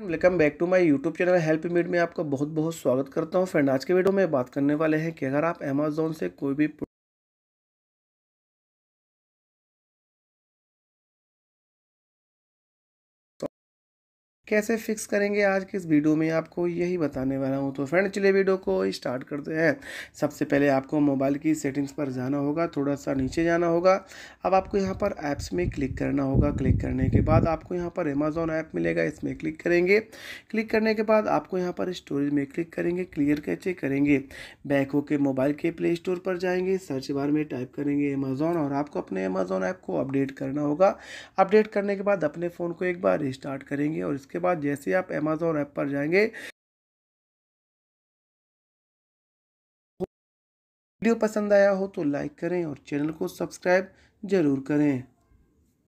welcome back to my YouTube channel help मीड में आपका बहुत बहुत स्वागत करता हूं फ्रेंड आज के वीडियो में बात करने वाले हैं कि अगर आप अमेजोन से कोई भी कैसे फिक्स करेंगे आज के इस वीडियो में आपको यही बताने वाला हूँ तो फ्रेंड चलिए वीडियो को स्टार्ट करते हैं सबसे पहले आपको मोबाइल की सेटिंग्स पर जाना होगा थोड़ा सा नीचे जाना होगा अब आपको यहाँ पर ऐप्स में क्लिक करना होगा क्लिक करने के बाद आपको यहाँ पर अमेज़ोन ऐप मिलेगा इसमें क्लिक करेंगे क्लिक करने के बाद आपको यहाँ पर स्टोरेज में क्लिक करेंगे क्लियर कैचे करेंगे बैक होके मोबाइल के प्ले स्टोर पर जाएंगे सर्च बार में टाइप करेंगे अमेज़ोन और आपको अपने अमेज़ोन ऐप को अपडेट करना होगा अपडेट करने के बाद अपने फ़ोन को एक बार रिस्टार्ट करेंगे और इसके उसके बाद जैसे आप अमेज़ोन ऐप पर जाएंगे वीडियो पसंद आया हो तो लाइक करें और चैनल को सब्सक्राइब ज़रूर करें